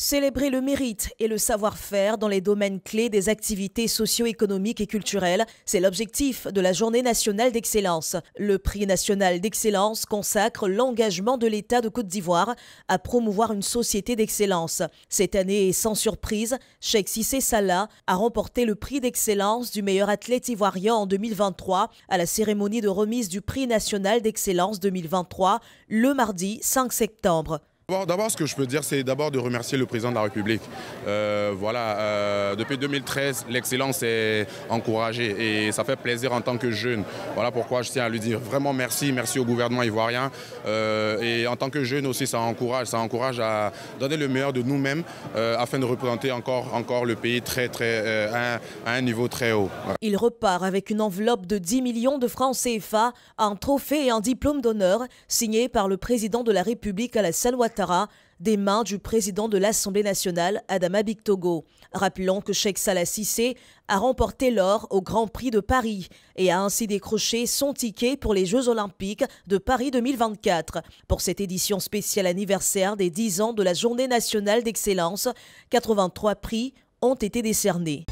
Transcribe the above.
Célébrer le mérite et le savoir-faire dans les domaines clés des activités socio-économiques et culturelles, c'est l'objectif de la Journée nationale d'excellence. Le prix national d'excellence consacre l'engagement de l'État de Côte d'Ivoire à promouvoir une société d'excellence. Cette année, sans surprise, Cheikh Sissé Salah a remporté le prix d'excellence du meilleur athlète ivoirien en 2023 à la cérémonie de remise du prix national d'excellence 2023 le mardi 5 septembre. D'abord, ce que je peux dire, c'est d'abord de remercier le président de la République. Euh, voilà, euh, depuis 2013, l'excellence est encouragée et ça fait plaisir en tant que jeune. Voilà pourquoi je tiens à lui dire vraiment merci, merci au gouvernement ivoirien. Euh, et en tant que jeune aussi, ça encourage, ça encourage à donner le meilleur de nous-mêmes afin de représenter encore, encore le pays très, très, à un, niveau très haut. Il repart avec une enveloppe de 10 millions de francs CFA, un trophée et un diplôme d'honneur signé par le président de la République à la Salle-Ouattara des mains du président de l'Assemblée nationale, Adama Bictogo. Rappelons que Sheikh Salah Sissé a remporté l'or au Grand Prix de Paris et a ainsi décroché son ticket pour les Jeux Olympiques de Paris 2024. Pour cette édition spéciale anniversaire des 10 ans de la Journée nationale d'excellence, 83 prix ont été décernés.